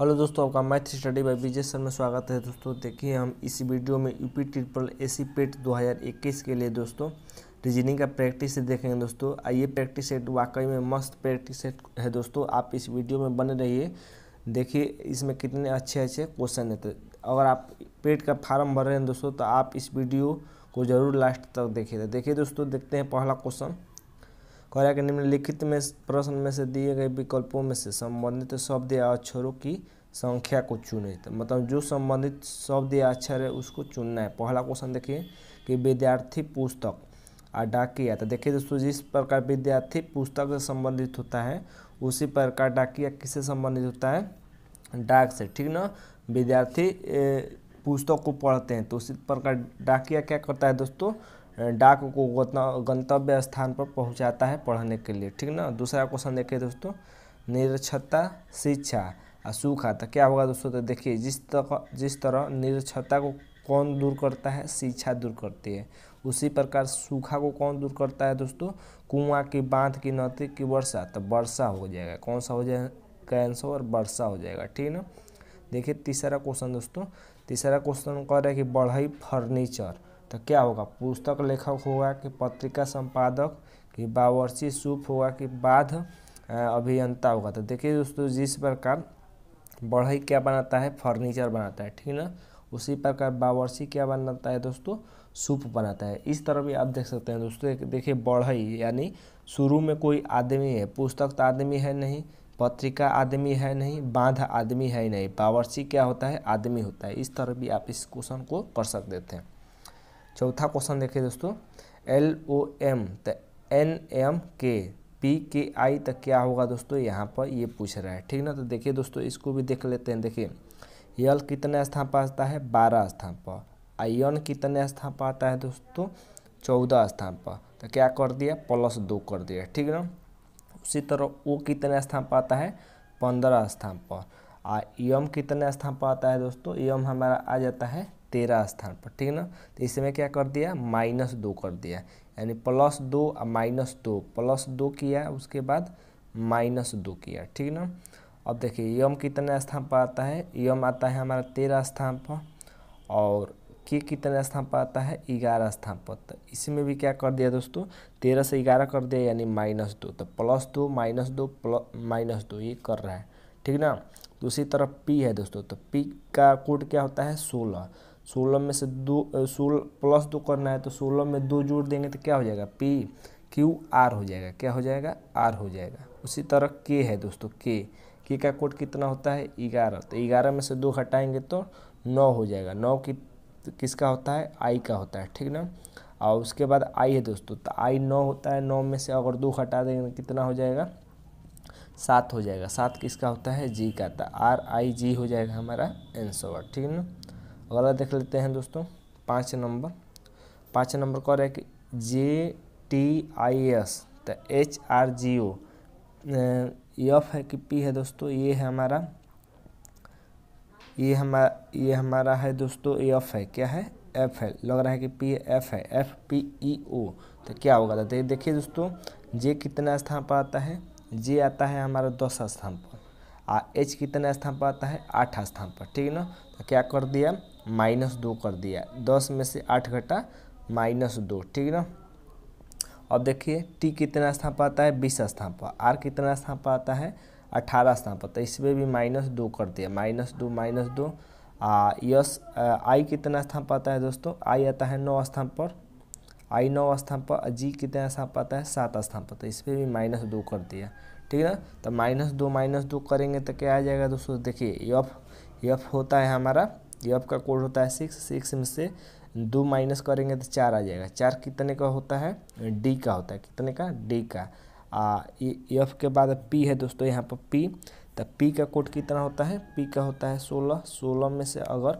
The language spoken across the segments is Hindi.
हेलो दोस्तों आपका math study by Vijay sir में स्वागत है दोस्तों देखिए हम इस वीडियो में यूपी ट्रिपल ए सी पेट दो के लिए दोस्तों रीजनिंग का प्रैक्टिस से देखेंगे दोस्तों आइए प्रैक्टिस सेट वाकई में मस्त प्रैक्टिस सेट है दोस्तों आप इस वीडियो में बने रहिए देखिए इसमें कितने अच्छे अच्छे क्वेश्चन है तो अगर आप पेट का फार्म भर रहे हैं दोस्तों तो आप इस वीडियो को ज़रूर लास्ट तक देखिए देखिए दोस्तों देखते हैं पहला क्वेश्चन कौरा के निम्नलिखित में प्रश्न में से दिए गए विकल्पों में से संबंधित शब्द या अक्षरों की संख्या को चुने तो मतलब जो संबंधित शब्द या अक्षर है उसको चुनना है पहला क्वेश्चन देखिए कि विद्यार्थी पुस्तक आ डाकिया तो देखिए दोस्तों जिस प्रकार विद्यार्थी पुस्तक से संबंधित होता है उसी प्रकार डाकिया किससे संबंधित होता है डाक से ठीक ना विद्यार्थी पुस्तक को पढ़ते हैं तो उसी प्रकार डाकिया क्या करता है दोस्तों डाक को गंतव्य स्थान पर पहुंचाता है पढ़ने के लिए ठीक ना दूसरा क्वेश्चन देखिए दोस्तों निरक्षता शिक्षा और सूखा तो क्या होगा दोस्तों तो देखिए जिस तरह जिस तरह निरक्षता को कौन दूर करता है शिक्षा दूर करती है उसी प्रकार सूखा को कौन दूर करता है दोस्तों कुआ की बांध की नदी की वर्षा तो वर्षा हो जाएगा कौन सा हो जाएगा कैंसर और वर्षा हो जाएगा ठीक ना देखिए तीसरा क्वेश्चन दोस्तों तीसरा क्वेश्चन कह रहे हैं कि बढ़ई फर्नीचर तो क्या होगा पुस्तक लेखक होगा कि पत्रिका संपादक कि बावर्ची सूप होगा कि बाध अभियंता होगा तो देखिए दोस्तों जिस प्रकार बढ़ई क्या बनाता है फर्नीचर बनाता है ठीक ना उसी प्रकार बावर्ची क्या बनाता है दोस्तों सूप बनाता है इस तरह भी आप देख सकते हैं दोस्तों देखिए बढ़ई यानी शुरू में कोई आदमी है पुस्तक तो आदमी है नहीं पत्रिका आदमी है नहीं बांध आदमी है नहीं बावर्ची क्या होता है आदमी होता है इस तरह भी आप इस क्वेश्चन को कर सकते थे चौथा क्वेश्चन देखिए दोस्तों एल ओ एम तो एन एम के पी के आई तो क्या होगा दोस्तों यहाँ पर ये पूछ रहा है ठीक ना तो देखिए दोस्तों इसको भी देख लेते हैं देखिए यल कितने स्थान पर आता है बारह स्थान पर आयन कितने स्थान पर आता है दोस्तों चौदह स्थान पर तो क्या कर दिया प्लस दो कर दिया ठीक ना उसी तरह ओ कितने स्थान पर आता है पंद्रह स्थान पर आ यम कितने स्थान पर आता है दोस्तों यम हमारा आ जाता है तेरह स्थान पर ठीक है ना तो इस समय क्या कर दिया माइनस दो कर दिया यानी प्लस दो और माइनस दो प्लस दो किया उसके बाद माइनस दो किया ठीक ना अब देखिए यम कितने स्थान पर आता है यम आता है हमारा तेरह स्थान पर और के कितने स्थान पर आता है ग्यारह स्थान पर तो इसमें भी क्या कर दिया दोस्तों तेरह से ग्यारह कर दिया यानी माइनस दो तो प्लस दो माइनस दो प्लस माइनस दो ये कर रहा है ठीक ना दूसरी तो तरफ पी है दोस्तों तो पी का कोड क्या होता है सोलह सोलह में से दो सोलह प्लस दो करना है तो सोलह में दो जोड़ देंगे तो क्या हो जाएगा पी क्यू आर हो जाएगा क्या हो जाएगा आर हो जाएगा उसी तरह के है दोस्तों के के का कोड कितना होता है ग्यारह तो ग्यारह में से दो हटाएंगे तो नौ हो जाएगा नौ कि, किसका होता है आई का होता है ठीक ना और उसके बाद आई है दोस्तों तो आई नौ होता है नौ में से अगर दो हटा देंगे तो कितना हो जाएगा सात हो जाएगा सात किसका होता है जी का तो आर आई जी हो जाएगा हमारा आंसर ठीक है ना अगला देख लेते हैं दोस्तों पाँच नंबर पाँच नंबर रहे तो है कि जे टी आई एस तो H R G O F है कि पी है दोस्तों ये है हमारा ये हमारा ये हमारा है दोस्तों एफ है क्या है एफ है लग रहा है कि पी एफ है एफ पी ई ओ तो क्या होगा तो देखिए दोस्तों जे कितना स्थान पर आता है जे आता है हमारा दस स्थान पर आ एच कितने स्थान पर आता है आठ स्थान पर ठीक है ना तो क्या कर दिया माइनस दो कर दिया दस में से आठ घटा माइनस दो ठीक ना अब देखिए टी कितना स्थान पर आता है बीस स्थान पर आर कितना स्थान पर आता है अठारह स्थान पर तो इसमें भी माइनस दो कर दिया माइनस दो माइनस दो यस आई कितना स्थान पर आता है दोस्तों आई आता है नौ स्थान पर आई नौ स्थान पर जी कितना स्थान पर आता है सात स्थान पर तो इस पर भी माइनस दो कर दिया ठीक है ना तो माइनस दो माइनस दो करेंगे तो क्या आ जाएगा दोस्तों देखिए यफ यफ होता है हमारा ये आपका कोड होता है सिक्स सिक्स में से दो माइनस करेंगे तो चार आ जाएगा चार कितने का होता है डी का होता है कितने का डी का आ एफ के बाद पी है दोस्तों यहाँ पर पी तो पी का कोड कितना होता है पी का होता है सोलह सोलह में से अगर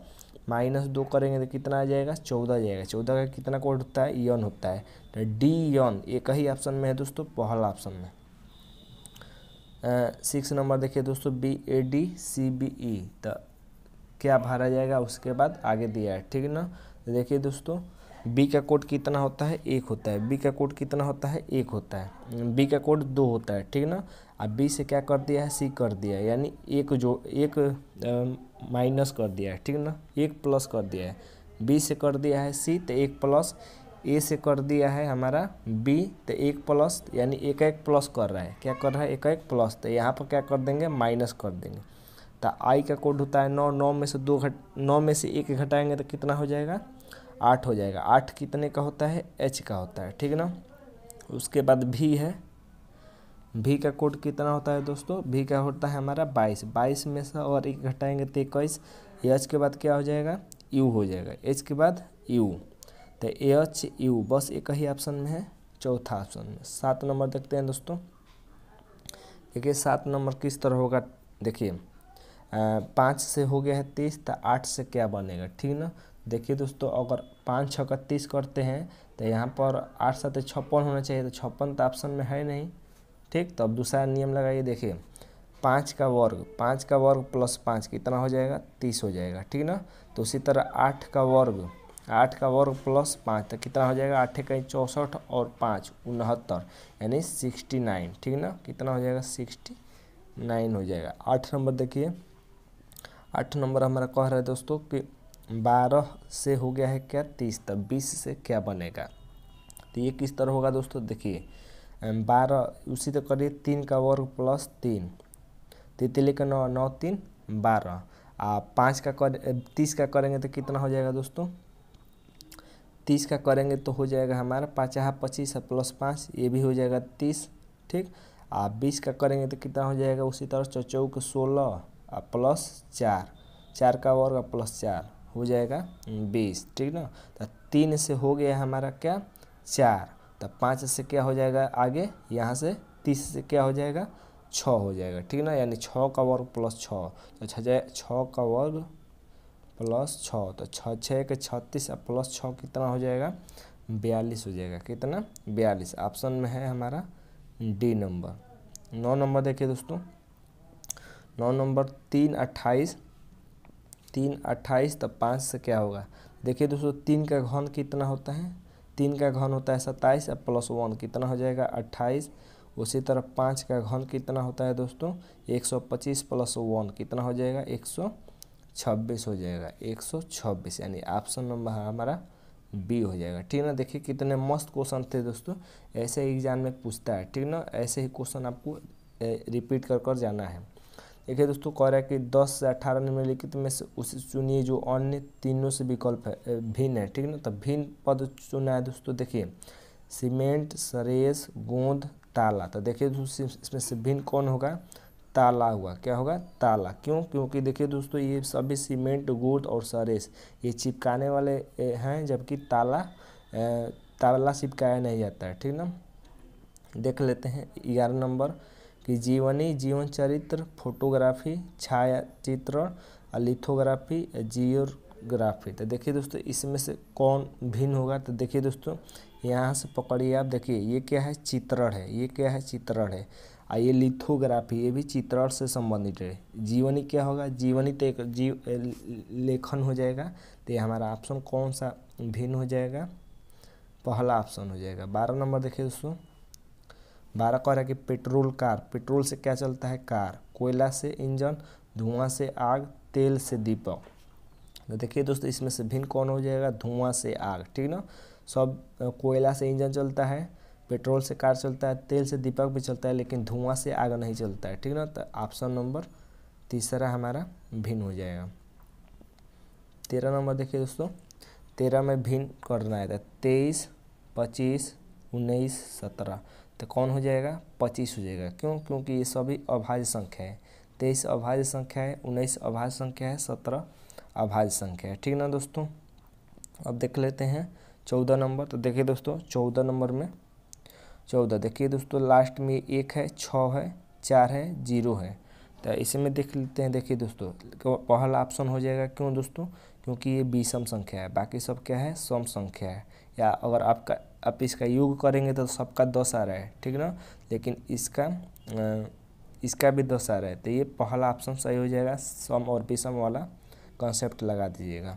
माइनस दो करेंगे तो कितना आ जाएगा चौदह आ जाएगा चौदह का कितना कोड होता है यन होता है तो डी यन एक ही ऑप्शन में है दोस्तों पहला ऑप्शन में सिक्स नंबर देखिए दोस्तों B A D C B E तो क्या भरा जाएगा उसके बाद आगे दिया है ठीक है ना देखिए दोस्तों बी का कोड कितना होता है एक होता है बी का कोड कितना होता है एक होता है बी का कोड दो होता है ठीक ना अब बी से क्या कर दिया है सी कर दिया है यानी एक जो एक माइनस कर दिया है ठीक ना एक प्लस कर दिया है बी से कर दिया है सी तो एक प्लस ए से कर दिया है हमारा बी तो एक प्लस यानी एक एक प्लस कर रहा है क्या कर रहा है एक एक प्लस तो यहाँ पर क्या कर देंगे माइनस कर देंगे तो आई का कोड होता है नौ नौ में से दो घट नौ में से एक घटाएंगे तो कितना हो जाएगा आठ हो जाएगा आठ कितने का होता है एच का होता है ठीक ना उसके बाद भी है भी का कोड कितना होता है दोस्तों भी का होता है हमारा बाईस बाईस में से और एक घटाएंगे तो इक्कीस एच के बाद क्या हो जाएगा यू हो जाएगा एच के बाद यू तो एच यू बस एक ही ऑप्शन में है चौथा ऑप्शन में सात नंबर देखते हैं दोस्तों देखिए सात नंबर किस तरह होगा देखिए पाँच से हो गया है तीस तो आठ से क्या बनेगा ठीक ना देखिए दोस्तों अगर पाँच छः का तीस करते हैं तो यहाँ पर आठ सात छप्पन होना चाहिए तो छप्पन तो ऑप्शन में है नहीं ठीक तो अब दूसरा नियम लगाइए देखिए पाँच का वर्ग पाँच का वर्ग प्लस पाँच कितना हो जाएगा तीस हो जाएगा ठीक ना तो उसी तरह आठ का वर्ग आठ का वर्ग प्लस पाँच तो कितना हो जाएगा आठ कहीं चौंसठ और पाँच उनहत्तर यानी सिक्सटी नाइन ठीक ना कितना हो जाएगा सिक्सटी नाइन हो जाएगा आठ नंबर देखिए आठ नंबर हमारा कह रहा है दोस्तों कि बारह से हो गया है क्या तीस तक बीस से क्या बनेगा तो ये किस तरह होगा दोस्तों देखिए बारह उसी तो करिए तीन का वर्ग प्लस तीन तितली का नौ नौ तीन बारह आ पाँच का कर तीस का करेंगे तो कितना हो जाएगा दोस्तों तीस का करेंगे तो हो जाएगा हमारा पाँचा पच्चीस प्लस पाँच ये भी हो जाएगा तीस ठीक आ बीस का करेंगे तो कितना हो जाएगा उसी तरह चौचौ के सोलह प्लस चार चार का वर्ग और प्लस चार हो जाएगा बीस ठीक ना तो तीन से हो गया हमारा क्या चार तो पाँच से क्या हो जाएगा आगे यहाँ से तीस से क्या हो जाएगा छः हो जाएगा ठीक ना यानी छः का वर्ग प्लस छः तो छः छ का वर्ग प्लस छः तो छः छः के छत्तीस और प्लस छः कितना हो जाएगा बयालीस हो जाएगा कितना बयालीस ऑप्शन में है हमारा डी नंबर नौ नंबर देखिए दोस्तों नौ नंबर तीन अट्ठाईस तीन अट्ठाईस तब पाँच से क्या होगा देखिए दोस्तों तीन का घन कितना होता है तीन का घन होता है सत्ताईस और प्लस वन कितना हो जाएगा अट्ठाईस उसी तरह पाँच का घन कितना होता है दोस्तों एक सौ पच्चीस प्लस वन कितना हो जाएगा एक सौ छब्बीस हो जाएगा एक सौ छब्बीस यानी ऑप्शन नंबर हमारा बी हो जाएगा ठीक ना देखिए कितने मस्त क्वेश्चन थे दोस्तों ऐसे एग्जाम में पूछता है ठीक ना ऐसे ही क्वेश्चन आपको रिपीट कर कर जाना है देखिए दोस्तों कह रहा है कि दस से अठारह निम्नलिखित में से उसे चुनिए जो अन्य तीनों से विकल्प है भिन्न है ठीक है ना तो भिन्न पद चुना है दोस्तों देखिए सीमेंट सरेस गोंद ताला तो देखिए दोस्तों इसमें से भिन्न कौन होगा ताला हुआ क्या होगा ताला क्यों क्योंकि देखिए दोस्तों ये सभी सीमेंट गोंद और सरेस ये चिपकाने वाले हैं जबकि ताला ताला चिपकाया नहीं जाता है ठीक ना देख लेते हैं ग्यारह नंबर कि जीवनी जीवन चरित्र फोटोग्राफी छाया चित्रण और लिथोग्राफी जियोग्राफी तो देखिए दोस्तों इसमें से कौन भिन्न होगा तो देखिए दोस्तों यहाँ से पकड़िए आप देखिए ये क्या है चित्रण है ये क्या है चित्रण है और ये लिथोग्राफी ये भी चित्रण से संबंधित है जीवनी क्या होगा जीवनी तो एक जीव लेखन हो जाएगा तो ये हमारा ऑप्शन कौन सा भिन्न हो जाएगा पहला ऑप्शन हो जाएगा बारह नंबर देखिए दोस्तों बारह कह रहा है कि पेट्रोल कार पेट्रोल से क्या चलता है कार कोयला से इंजन धुआं से आग तेल से दीपक तो देखिए दोस्तों इसमें से भिन्न कौन हो जाएगा धुआं से आग ठीक ना सब कोयला से इंजन चलता है पेट्रोल से कार चलता है तेल से दीपक भी चलता है लेकिन धुआं से आग नहीं चलता है ठीक ना तो ऑप्शन नंबर तीसरा हमारा भिन्न हो जाएगा तेरह नंबर देखिए दोस्तों तेरह में भिन्न करना है तो तेईस पच्चीस उन्नीस सत्रह तो कौन हो जाएगा पच्चीस हो जाएगा क्यों क्योंकि ये सभी अभाज्य संख्या है तेईस अभाज्य संख्या है उन्नीस अभाज्य संख्या है सत्रह अभाज्य संख्या है ठीक ना दोस्तों अब देख लेते हैं चौदह नंबर तो देखिए दोस्तों चौदह नंबर में चौदह देखिए दोस्तों लास्ट में एक है छः है चार है जीरो है तो इसमें देख लेते हैं देखिए दोस्तों पहला ऑप्शन हो जाएगा क्यों दोस्तों क्योंकि ये विषम संख्या है बाकी सब क्या है सम संख्या है या अगर आपका आप इसका योग करेंगे तो सबका दस आ रहा है ठीक ना लेकिन इसका इसका भी दस आ रहा है तो ये पहला ऑप्शन सही हो जाएगा सम और विषम वाला कॉन्सेप्ट लगा दीजिएगा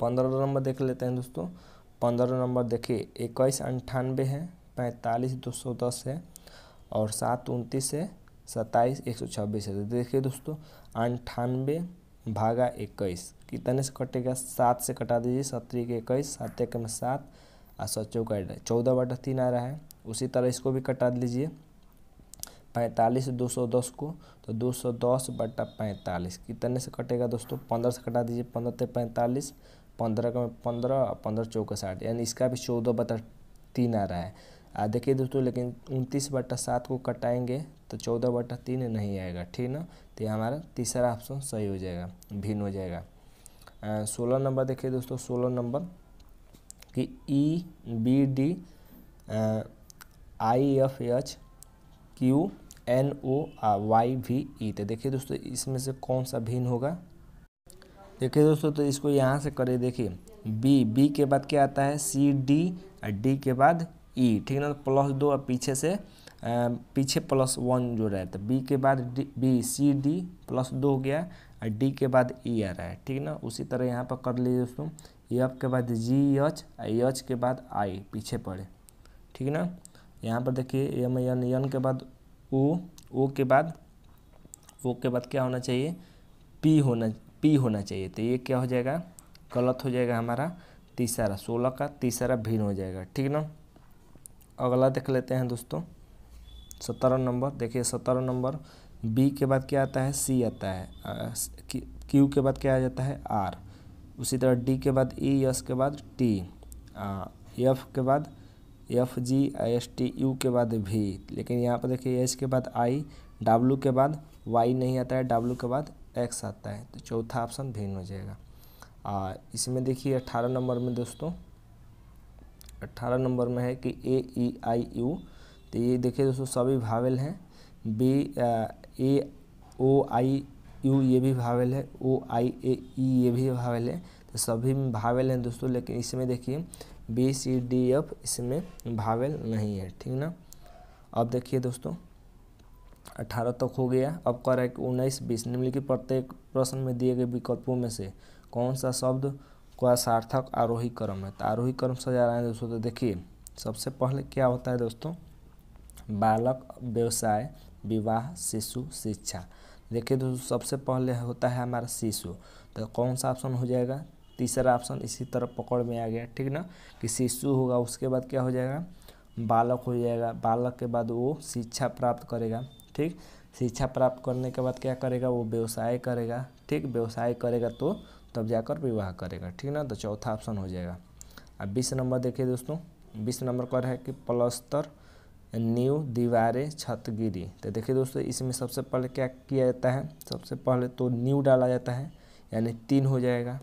पंद्रह नंबर देख लेते हैं दोस्तों पंद्रह नंबर देखिए इक्कीस अंठानवे है पैंतालीस दो सौ दस है और सात उनतीस है सत्ताईस एक सौ छब्बीस है तो देखिए दोस्तों अंठानवे भागा इक्कीस कितने से कटेगा सात से कटा दीजिए सत्री के इक्कीस सात एक में सात और सौ चौका चौदह बटा तीन आ रहा है उसी तरह इसको भी कटा लीजिए पैंतालीस दो सौ दस को तो दो सौ दस बटा पैंतालीस कितने से कटेगा दोस्तों पंद्रह से कटा दीजिए पंद्रह ते पैंतालीस पंद्रह का पंद्रह और पंद्रह चौका साठ यानी इसका भी चौदह बटा तीन आ रहा है देखिए दोस्तों लेकिन उनतीस बटा सात को कटाएंगे तो चौदह बटा तीन नहीं आएगा ठीक ना तो ये हमारा तीसरा ऑप्शन सही हो जाएगा भिन्न हो जाएगा सोलह नंबर देखिए दोस्तों सोलह नंबर कि E B D I F H Q N O Y V E तो देखिए दोस्तों इसमें से कौन सा भिन्न होगा देखिए दोस्तों तो इसको यहाँ से करें देखिए बी बी के बाद क्या आता है सी डी और डी के बाद ई e, ठीक ना प्लस दो और पीछे से पीछे प्लस वन जो रहा है बी के बाद D B C D plus दो हो गया और डी के बाद ई e आ रहा है ठीक ना उसी तरह यहाँ पर कर लीजिए दोस्तों एफ e के बाद जी एच एच के बाद आई पीछे पड़े ठीक ना यहाँ पर देखिए एम एन एन के बाद ओ ओ के बाद ओ के बाद क्या होना चाहिए पी होना पी होना चाहिए तो ये क्या हो जाएगा गलत हो जाएगा हमारा तीसरा सोलह का तीसरा भिन्न हो जाएगा ठीक ना अगला देख लेते हैं दोस्तों सत्रह नंबर देखिए सत्रह नंबर बी के बाद क्या आता है सी आता है क्यू के बाद क्या आ जाता है आर उसी तरह डी के बाद ई e, एस के बाद टी एफ के बाद F G S T U के बाद भी लेकिन यहाँ पर देखिए एच के बाद आई डब्ल्यू के बाद वाई नहीं आता है डब्ल्यू के बाद एक्स आता है तो चौथा ऑप्शन भिन्न हो जाएगा आ, इसमें देखिए अट्ठारह नंबर में दोस्तों अट्ठारह नंबर में है कि ए ई आई यू तो ये देखिए दोस्तों सभी भावेल हैं B A O I you ये भी भावेल है ओ आई ए ई ये भी भावेल है तो सभी में भावेल हैं दोस्तों लेकिन इसमें देखिए बी सी डी एफ इसमें भावेल नहीं है ठीक ना अब देखिए दोस्तों अठारह तक हो गया अब कर है कि उन्नीस बीस निम्नलिखित प्रत्येक प्रश्न में दिए गए विकल्पों में से कौन सा शब्द का सार्थक आरोही क्रम है तो आरोही क्रम सजा रहे हैं दोस्तों तो देखिए सबसे पहले क्या होता है दोस्तों बालक व्यवसाय विवाह शिशु शिक्षा देखिए दोस्तों सबसे पहले होता है हमारा शिशु तो कौन सा ऑप्शन हो जाएगा तीसरा ऑप्शन इसी तरह पकड़ में आ गया ठीक ना कि शिशु होगा उसके बाद क्या हो जाएगा बालक हो जाएगा बालक के बाद वो शिक्षा प्राप्त करेगा ठीक शिक्षा प्राप्त करने के बाद क्या करेगा वो व्यवसाय करेगा ठीक व्यवसाय करेगा तो तब जाकर विवाह करेगा ठीक ना तो चौथा ऑप्शन हो जाएगा अब बीस नंबर देखिए दोस्तों बीस नंबर पर है कि प्लस्तर न्यू दीवारें छत गिरी तो देखिए दोस्तों इसमें सबसे पहले क्या किया जाता है सबसे पहले तो न्यू डाला जाता है यानी तीन हो जाएगा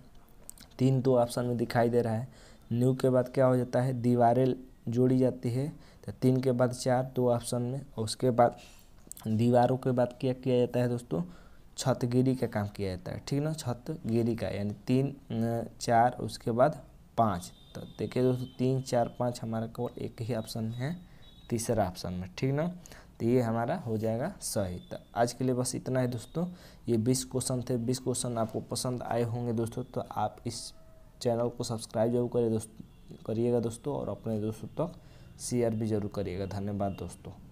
तीन तो ऑप्शन में दिखाई दे रहा है न्यू के बाद क्या हो जाता है दीवारें जोड़ी जाती है तो तीन के बाद चार दो ऑप्शन में और उसके बाद दीवारों के बाद क्या किया जाता है दोस्तों छत गिरी का काम किया जाता है ठीक ना छत गिरी का यानी तीन चार उसके बाद पाँच तो देखिए दोस्तों तीन चार पाँच हमारे को एक ही ऑप्शन है तीसरा ऑप्शन में ठीक ना तो ये हमारा हो जाएगा सही तो आज के लिए बस इतना है दोस्तों ये बीस क्वेश्चन थे बीस क्वेश्चन आपको पसंद आए होंगे दोस्तों तो आप इस चैनल को सब्सक्राइब जरूर करिए दोस्त करिएगा दोस्तों और अपने दोस्तों तक शेयर भी जरूर करिएगा धन्यवाद दोस्तों